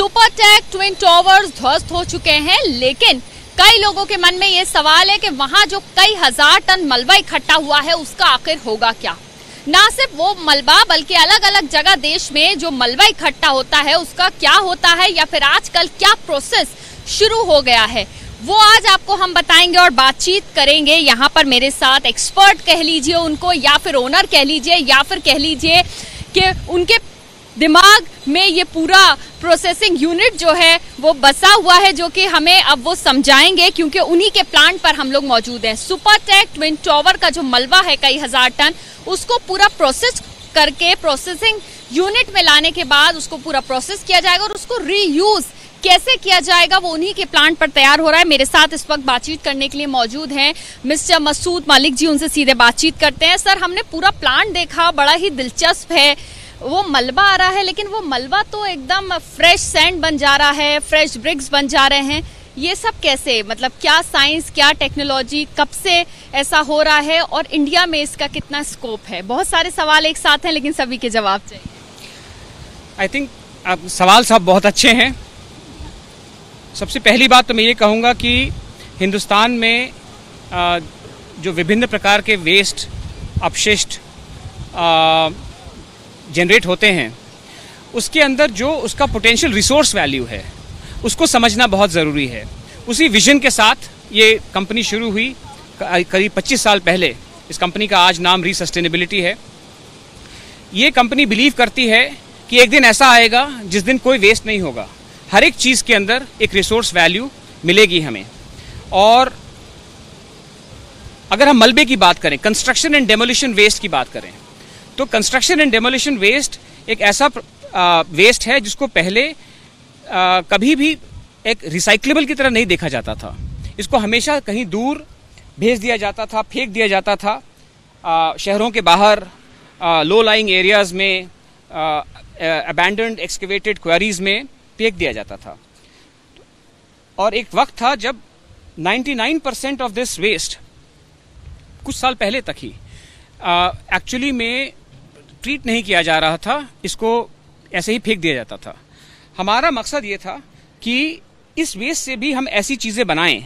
super tag twin towers ध्वस्त हो चुके हैं लेकिन कई लोगों के मन में ये सवाल है कि वहाँ जो कई हजार टन मलबा इकट्ठा हुआ है उसका आखिर होगा क्या ना सिर्फ वो मलबा बल्कि अलग अलग जगह देश में जो मलबा इकट्ठा होता है उसका क्या होता है या फिर आजकल क्या प्रोसेस शुरू हो गया है वो आज आपको हम बताएंगे और बातचीत करेंगे यहाँ पर मेरे साथ एक्सपर्ट कह लीजिए उनको या फिर ओनर कह लीजिए या फिर कह लीजिए कि उनके दिमाग में ये पूरा प्रोसेसिंग यूनिट जो है वो बसा हुआ है जो कि हमें अब वो समझाएंगे क्योंकि उन्हीं के प्लांट पर हम लोग मौजूद हैं सुपर टेक ट्विन टॉवर का जो मलबा है कई हजार टन उसको पूरा प्रोसेस करके प्रोसेसिंग यूनिट में लाने के बाद उसको पूरा प्रोसेस किया जाएगा और उसको रीयूज कैसे किया जाएगा वो उन्हीं के प्लांट पर तैयार हो रहा है मेरे साथ इस वक्त बातचीत करने के लिए मौजूद हैं मिस्टर मसूद मालिक जी उनसे सीधे बातचीत करते हैं सर हमने पूरा प्लांट देखा बड़ा ही दिलचस्प है वो मलबा आ रहा है लेकिन वो मलबा तो एकदम फ्रेश सैंड बन जा रहा है फ्रेश ब्रिक्स बन जा रहे हैं ये सब कैसे मतलब क्या साइंस क्या टेक्नोलॉजी कब से ऐसा हो रहा है और इंडिया में इसका कितना स्कोप है बहुत सारे सवाल एक साथ हैं लेकिन सभी के जवाब चाहिए आई थिंक आप सवाल सब बहुत अच्छे हैं सबसे पहली बात तो मैं ये कहूँगा कि हिंदुस्तान में जो विभिन्न प्रकार के वेस्ट अपशिष्ट जनरेट होते हैं उसके अंदर जो उसका पोटेंशियल रिसोर्स वैल्यू है उसको समझना बहुत ज़रूरी है उसी विजन के साथ ये कंपनी शुरू हुई करीब 25 साल पहले इस कंपनी का आज नाम री सस्टेनेबिलिटी है ये कंपनी बिलीव करती है कि एक दिन ऐसा आएगा जिस दिन कोई वेस्ट नहीं होगा हर एक चीज़ के अंदर एक रिसोर्स वैल्यू मिलेगी हमें और अगर हम मलबे की बात करें कंस्ट्रक्शन एंड डेमोलिशन वेस्ट की बात करें तो कंस्ट्रक्शन एंड डेमोलिशन वेस्ट एक ऐसा वेस्ट है जिसको पहले कभी भी एक रिसाइकलेबल की तरह नहीं देखा जाता था इसको हमेशा कहीं दूर भेज दिया जाता था फेंक दिया जाता था शहरों के बाहर लो लाइंग एरियाज में अबैंडनड एक्सकेवेटेड क्वारीज में फेंक दिया जाता था और एक वक्त था जब 99 परसेंट ऑफ दिस वेस्ट कुछ साल पहले तक ही एक्चुअली में ट्रीट नहीं किया जा रहा था इसको ऐसे ही फेंक दिया जाता था हमारा मकसद ये था कि इस वेस्ट से भी हम ऐसी चीज़ें बनाएं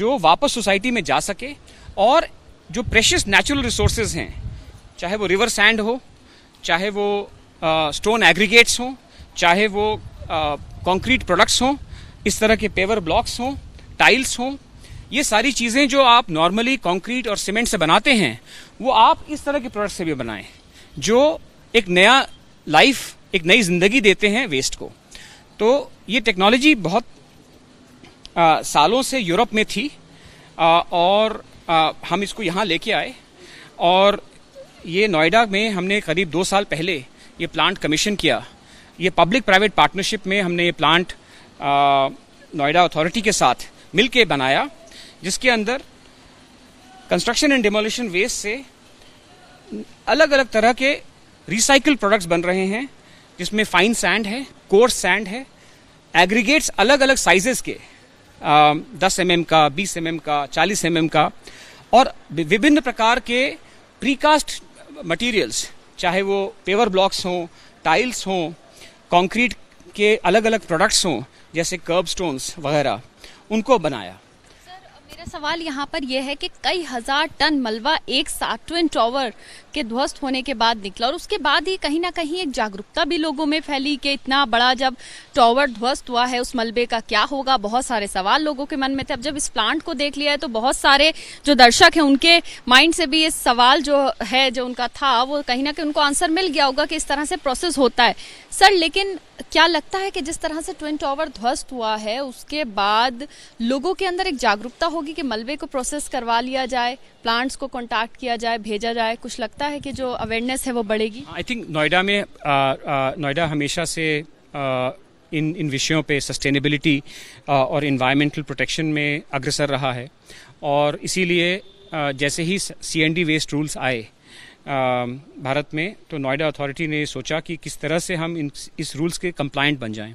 जो वापस सोसाइटी में जा सके और जो प्रेशियस नेचुरल रिसोर्सेज हैं चाहे वो रिवर सैंड हो चाहे वो स्टोन एग्रीगेट्स हों चाहे वो कंक्रीट प्रोडक्ट्स हों इस तरह के पेवर ब्लॉक्स हों टाइल्स हों ये सारी चीज़ें जो आप नॉर्मली कंक्रीट और सीमेंट से बनाते हैं वो आप इस तरह के प्रोडक्ट से भी बनाएं जो एक नया लाइफ एक नई जिंदगी देते हैं वेस्ट को तो ये टेक्नोलॉजी बहुत आ, सालों से यूरोप में थी आ, और आ, हम इसको यहाँ लेके आए और ये नोएडा में हमने करीब दो साल पहले ये प्लांट कमीशन किया ये पब्लिक प्राइवेट पार्टनरशिप में हमने ये प्लांट नोएडा अथॉरिटी के साथ मिलके बनाया जिसके अंदर कंस्ट्रक्शन एंड डिमोलिशन वेस्ट से अलग अलग तरह के रिसाइकल प्रोडक्ट्स बन रहे हैं जिसमें फाइन सैंड है कोर्स सैंड है एग्रीगेट्स अलग अलग साइजेस के दस एम mm का बीस एम mm का चालीस एम mm का और विभिन्न प्रकार के प्रीकास्ट मटेरियल्स चाहे वो पेवर ब्लॉक्स हों टाइल्स हों कंक्रीट के अलग अलग प्रोडक्ट्स हों जैसे कर्ब स्टोन्स वगैरह उनको बनाया सर मेरा सवाल यहाँ पर यह है कि कई हजार टन मलबा एक साथ ट्विन टॉवर के ध्वस्त होने के बाद निकला और उसके बाद ही कहीं ना कहीं एक जागरूकता भी लोगों में फैली कि इतना बड़ा जब टॉवर ध्वस्त हुआ है उस मलबे का क्या होगा बहुत सारे सवाल लोगों के मन में थे अब जब इस प्लांट को देख लिया है तो बहुत सारे जो दर्शक हैं उनके माइंड से भी ये सवाल जो है जो उनका था वो कहीं ना कहीं उनको आंसर मिल गया होगा कि इस तरह से प्रोसेस होता है सर लेकिन क्या लगता है कि जिस तरह से ट्विन टॉवर ध्वस्त हुआ है उसके बाद लोगों के अंदर एक जागरूकता होगी कि मलबे को प्रोसेस करवा लिया जाए प्लांट्स को कॉन्टैक्ट किया जाए भेजा जाए कुछ लगता लगता है कि जो अवेयरनेस है वो बढ़ेगी आई थिंक नोएडा में नोएडा uh, uh, हमेशा से आ, uh, इन इन विषयों पे सस्टेनेबिलिटी और इन्वायरमेंटल प्रोटेक्शन में अग्रसर रहा है और इसीलिए जैसे ही C N D waste rules आए um, भारत में तो नोएडा अथॉरिटी ने सोचा कि किस तरह से हम इस रूल्स के कंप्लाइंट बन जाएं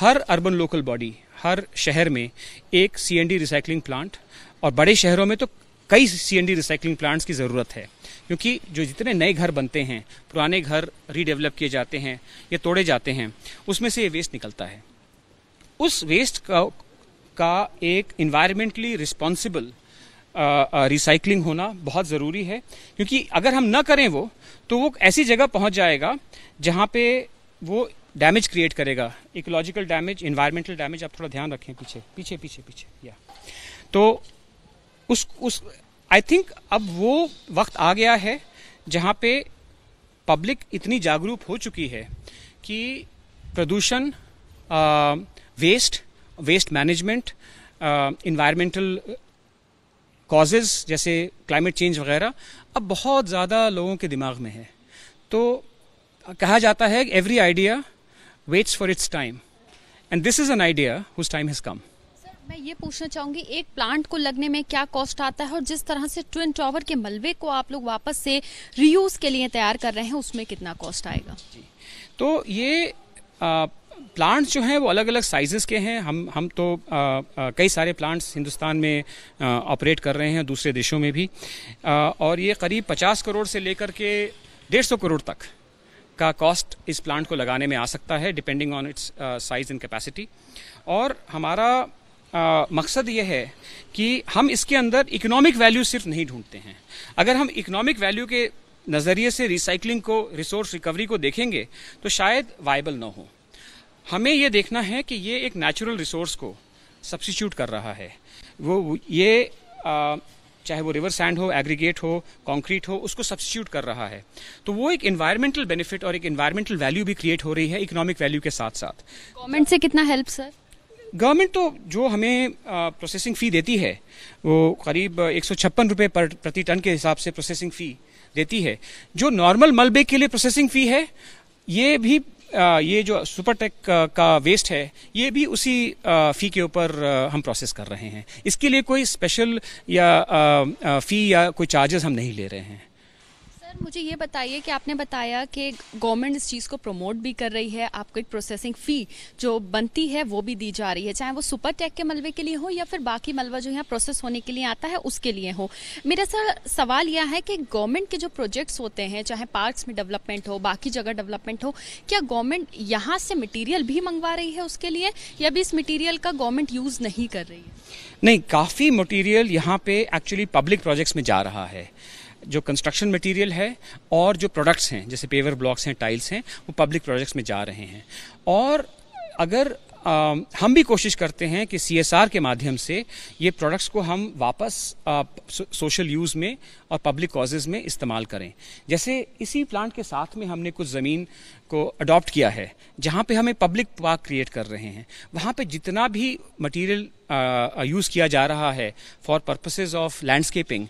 हर अर्बन लोकल बॉडी हर शहर में एक C N D recycling plant और बड़े शहरों में तो कई C N D recycling plants की ज़रूरत है क्योंकि जो जितने नए घर बनते हैं पुराने घर रीडेवलप किए जाते हैं या तोड़े जाते हैं उसमें से ये वेस्ट निकलता है उस वेस्ट का का एक इन्वायरमेंटली रिस्पॉन्सिबल रिसाइकलिंग होना बहुत ज़रूरी है क्योंकि अगर हम ना करें वो तो वो ऐसी जगह पहुंच जाएगा जहां पे वो डैमेज क्रिएट करेगा इकोलॉजिकल डैमेज इन्वायरमेंटल डैमेज आप थोड़ा ध्यान रखें पीछे पीछे पीछे पीछे या तो उस उस आई थिंक अब वो वक्त आ गया है जहाँ पे पब्लिक इतनी जागरूक हो चुकी है कि प्रदूषण waste waste management environmental causes जैसे क्लाइमेट चेंज वगैरह अब बहुत ज़्यादा लोगों के दिमाग में है तो कहा जाता है every idea waits for its time and this is an idea whose time has come मैं ये पूछना चाहूंगी एक प्लांट को लगने में क्या कॉस्ट आता है और जिस तरह से ट्विन टावर के मलबे को आप लोग वापस से रीयूज के लिए तैयार कर रहे हैं उसमें कितना कॉस्ट आएगा जी तो ये प्लांट्स जो हैं वो अलग अलग साइजेस के हैं हम हम तो आ, आ, कई सारे प्लांट्स हिंदुस्तान में ऑपरेट कर रहे हैं दूसरे देशों में भी आ, और ये करीब 50 करोड़ से लेकर के सौ करोड़ तक का कॉस्ट इस प्लांट को लगाने में आ सकता है depending on its size and capacity और हमारा आ, मकसद ये है कि हम इसके अंदर इकोनॉमिक वैल्यू सिर्फ नहीं ढूंढते हैं अगर हम इकोनॉमिक वैल्यू के नज़रिए से रिसाइकलिंग को रिसोर्स रिकवरी को देखेंगे तो शायद वाइबल ना हो हमें ये देखना है कि ये एक नेचुरल रिसोर्स को सब्सिट्यूट कर रहा है वो ये आ, चाहे वो रिवर सैंड हो एग्रीगेट हो कंक्रीट हो उसको सब्सिट्यूट कर रहा है तो वो एक इन्वायरमेंटल बेनिफिट और एक इन्वायरमेंटल वैल्यू भी क्रिएट हो रही है इकोनॉमिक वैल्यू के साथ साथ गवर्नमेंट से कितना हेल्प सर गवर्नमेंट तो जो हमें प्रोसेसिंग फ़ी देती है वो करीब एक सौ छप्पन रुपये पर प्रति टन के हिसाब से प्रोसेसिंग फ़ी देती है जो नॉर्मल मलबे के लिए प्रोसेसिंग फ़ी है ये भी आ, ये जो सुपरटेक का, का वेस्ट है ये भी उसी आ, फी के ऊपर हम प्रोसेस कर रहे हैं इसके लिए कोई स्पेशल या आ, फी या कोई चार्जेस हम नहीं ले रहे हैं मुझे ये बताइए कि आपने बताया कि गवर्नमेंट इस चीज़ को प्रमोट भी कर रही है आपको एक प्रोसेसिंग फ़ी जो बनती है वो भी दी जा रही है चाहे वो सुपर टैक के मलबे के लिए हो या फिर बाकी मलबा जो यहाँ प्रोसेस होने के लिए आता है उसके लिए हो मेरा सर सवाल यह है कि गवर्नमेंट के जो प्रोजेक्ट्स होते हैं चाहे पार्क्स में डेवलपमेंट हो बाकी जगह डेवलपमेंट हो क्या गवर्नमेंट यहाँ से मटीरियल भी मंगवा रही है उसके लिए या भी इस मटीरियल का गवर्नमेंट यूज़ नहीं कर रही है नहीं काफ़ी मटीरियल यहाँ पे एक्चुअली पब्लिक प्रोजेक्ट्स में जा रहा है जो कंस्ट्रक्शन मटेरियल है और जो प्रोडक्ट्स हैं जैसे पेवर ब्लॉक्स हैं टाइल्स हैं वो पब्लिक प्रोजेक्ट्स में जा रहे हैं और अगर हम भी कोशिश करते हैं कि सी के माध्यम से ये प्रोडक्ट्स को हम वापस सोशल यूज़ में और पब्लिक कॉजेज़ में इस्तेमाल करें जैसे इसी प्लांट के साथ में हमने कुछ ज़मीन को अडॉप्ट किया है जहाँ पे हमें पब्लिक पार्क क्रिएट कर रहे हैं वहाँ पे जितना भी मटेरियल यूज़ किया जा रहा है फॉर पर्पसेज ऑफ लैंडस्केपिंग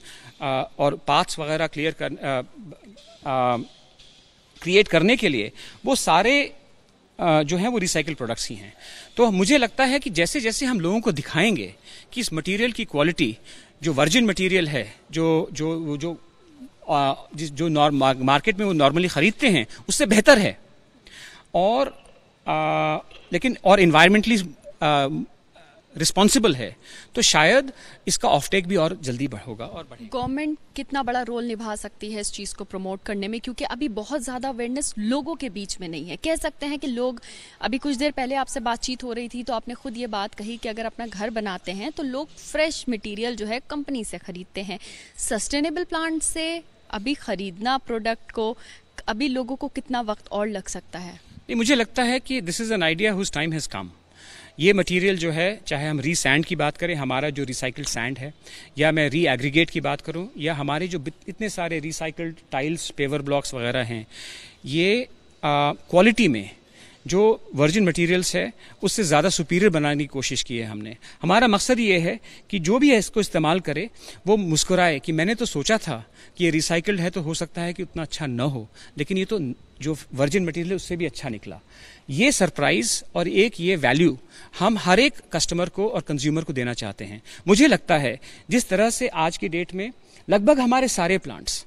और पाथ्स वगैरह क्लियर कर क्रिएट करने के लिए वो सारे जो हैं वो रिसाइकिल प्रोडक्ट्स ही हैं तो मुझे लगता है कि जैसे जैसे हम लोगों को दिखाएंगे कि इस मटेरियल की क्वालिटी जो वर्जिन मटेरियल है जो जो जो जो नॉर्म मार्केट में वो नॉर्मली ख़रीदते हैं उससे बेहतर है और आ, लेकिन और इन्वायरमेंटली रिस्पॉन्सिबल है तो शायद इसका ऑफटेक भी और जल्दी बढ़ोगा और गवर्नमेंट कितना बड़ा रोल निभा सकती है इस चीज़ को प्रमोट करने में क्योंकि अभी बहुत ज़्यादा अवेयरनेस लोगों के बीच में नहीं है कह सकते हैं कि लोग अभी कुछ देर पहले आपसे बातचीत हो रही थी तो आपने खुद ये बात कही कि अगर अपना घर बनाते हैं तो लोग फ्रेश मटीरियल जो है कंपनी से खरीदते हैं सस्टेनेबल प्लांट से अभी खरीदना प्रोडक्ट को अभी लोगों को कितना वक्त और लग सकता है नहीं मुझे लगता है कि this is an idea whose time has come ये मटेरियल जो है चाहे हम री सैंड की बात करें हमारा जो रिसाइकल्ड सैंड है या मैं री एग्रीगेट की बात करूँ या हमारे जो इतने सारे रिसाइकल्ड टाइल्स पेवर ब्लॉक्स वगैरह हैं ये क्वालिटी में जो वर्जिन मटेरियल्स है उससे ज़्यादा सुपीरियर बनाने की कोशिश की है हमने हमारा मकसद ये है कि जो भी है इसको इस्तेमाल करे वो मुस्कुराए कि मैंने तो सोचा था कि ये रिसाइकल्ड है तो हो सकता है कि उतना अच्छा न हो लेकिन ये तो जो वर्जिन मटेरियल है उससे भी अच्छा निकला ये सरप्राइज और एक ये वैल्यू हम हर एक कस्टमर को और कंज्यूमर को देना चाहते हैं मुझे लगता है जिस तरह से आज की डेट में लगभग हमारे सारे प्लांट्स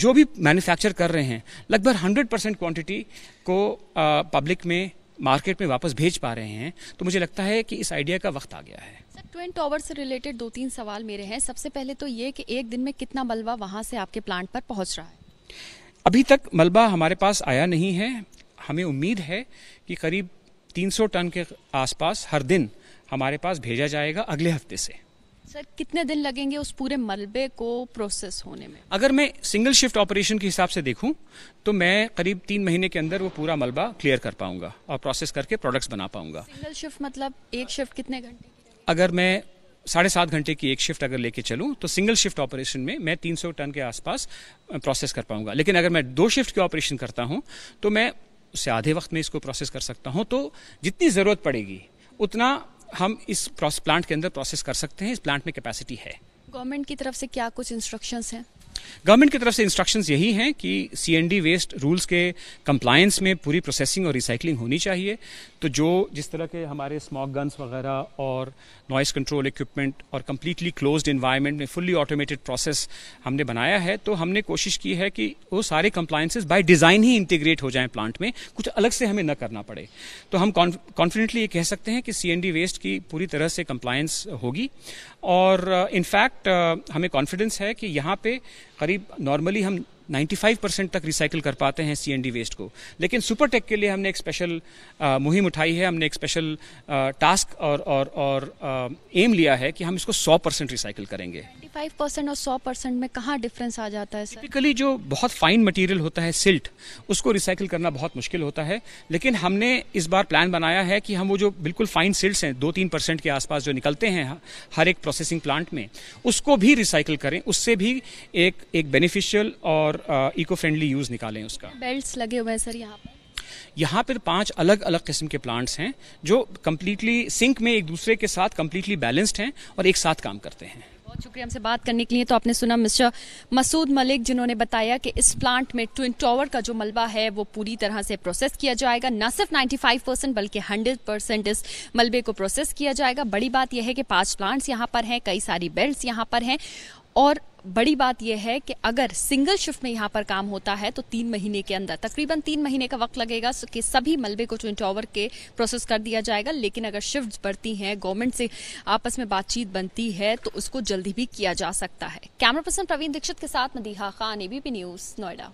जो भी मैन्युफैक्चर कर रहे हैं लगभग 100 परसेंट क्वान्टिटी को पब्लिक में मार्केट में वापस भेज पा रहे हैं तो मुझे लगता है कि इस आइडिया का वक्त आ गया है सर ट्विन टावर से रिलेटेड दो तीन सवाल मेरे हैं सबसे पहले तो ये कि एक दिन में कितना मलबा वहाँ से आपके प्लांट पर पहुँच रहा है अभी तक मलबा हमारे पास आया नहीं है हमें उम्मीद है कि करीब 300 टन के आसपास हर दिन हमारे पास भेजा जाएगा अगले हफ्ते से सर कितने दिन लगेंगे उस पूरे मलबे को प्रोसेस होने में अगर मैं सिंगल शिफ्ट ऑपरेशन के हिसाब से देखूं तो मैं करीब तीन महीने के अंदर वो पूरा मलबा क्लियर कर पाऊंगा और प्रोसेस करके प्रोडक्ट्स बना पाऊंगा सिंगल शिफ्ट मतलब एक शिफ्ट कितने घंटे अगर मैं साढ़े सात घंटे की एक शिफ्ट अगर लेके चलूं तो सिंगल शिफ्ट ऑपरेशन में मैं 300 टन के आसपास प्रोसेस कर पाऊंगा लेकिन अगर मैं दो शिफ्ट के ऑपरेशन करता हूं तो मैं उससे आधे वक्त में इसको प्रोसेस कर सकता हूं तो जितनी ज़रूरत पड़ेगी उतना हम इस प्लांट के अंदर प्रोसेस कर सकते हैं इस प्लांट में कैपेसिटी है गवर्नमेंट की तरफ से क्या कुछ इंस्ट्रक्शंस हैं गवर्नमेंट की तरफ से इंस्ट्रक्शंस यही हैं कि सी वेस्ट रूल्स के कंप्लायंस में पूरी प्रोसेसिंग और रिसाइकलिंग होनी चाहिए तो जो जिस तरह के हमारे स्मॉक गन्स वगैरह और नॉइस कंट्रोल इक्विपमेंट और कम्प्लीटली क्लोज इन्वायरमेंट में फुल्ली ऑटोमेटेड प्रोसेस हमने बनाया है तो हमने कोशिश की है कि वो सारे कंप्लायंसेज बाय डिज़ाइन ही इंटीग्रेट हो जाएं प्लांट में कुछ अलग से हमें न करना पड़े तो हम कॉन्फिडेंटली ये कह सकते हैं कि सी वेस्ट की पूरी तरह से कंप्लायंस होगी और इनफैक्ट uh, uh, हमें कॉन्फिडेंस है कि यहाँ पे करीब नॉर्मली हम 95 परसेंट तक रिसाइकिल कर पाते हैं सी वेस्ट को लेकिन सुपरटेक के लिए हमने एक स्पेशल मुहिम उठाई है हमने एक स्पेशल टास्क और और और एम लिया है कि हम इसको 100 परसेंट रिसाइकिल करेंगे 95 परसेंट और 100 परसेंट में कहाँ डिफरेंस आ जाता है टिपिकली जो बहुत फाइन मटेरियल होता है सिल्ट उसको रिसाइकिल करना बहुत मुश्किल होता है लेकिन हमने इस बार प्लान बनाया है कि हम वो जो बिल्कुल फाइन सिल्ट हैं दो तीन परसेंट के आसपास जो निकलते हैं हर एक प्रोसेसिंग प्लांट में उसको भी रिसाइकिल करें उससे भी एक एक बेनिफिशियल और और इको फ्रेंडली यूज़ निकालें उसका बेल्ट लगे हुए हैं सर यहाँ पर यहाँ पर पांच अलग अलग किस्म के प्लांट्स हैं जो कम्प्लीटली सिंक में एक दूसरे के साथ कम्प्लीटली बैलेंस्ड हैं और एक साथ काम करते हैं बहुत शुक्रिया हमसे बात करने के लिए तो आपने सुना मिस्टर मसूद मलिक जिन्होंने बताया कि इस प्लांट में ट्विन टॉवर का जो मलबा है वो पूरी तरह से प्रोसेस किया जाएगा न सिर्फ 95 परसेंट बल्कि 100 परसेंट इस मलबे को प्रोसेस किया जाएगा बड़ी बात यह है कि पांच प्लांट्स यहाँ पर हैं कई सारी बेल्ट यहाँ पर हैं और बड़ी बात यह है कि अगर सिंगल शिफ्ट में यहां पर काम होता है तो तीन महीने के अंदर तकरीबन तीन महीने का वक्त लगेगा कि सभी मलबे को ट्विन टावर के प्रोसेस कर दिया जाएगा लेकिन अगर शिफ्ट बढ़ती हैं गवर्नमेंट से आपस में बातचीत बनती है तो उसको जल्दी भी किया जा सकता है कैमरा पर्सन प्रवीण दीक्षित के साथ मदीहा खान एबीपी न्यूज नोएडा